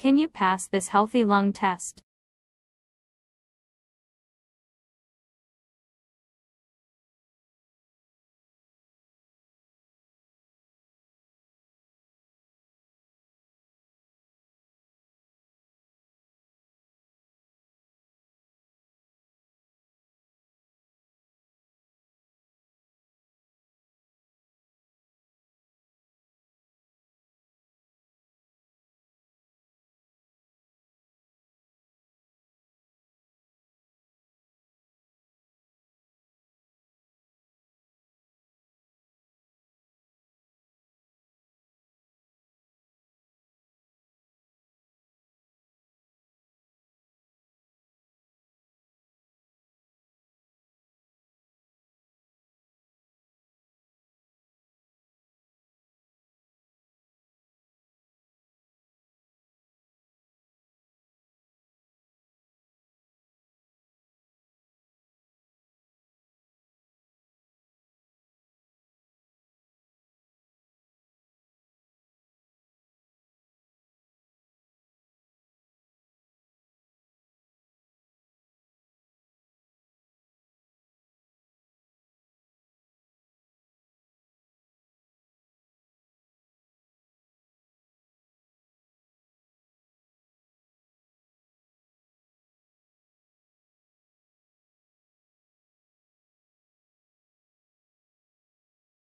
Can you pass this healthy lung test?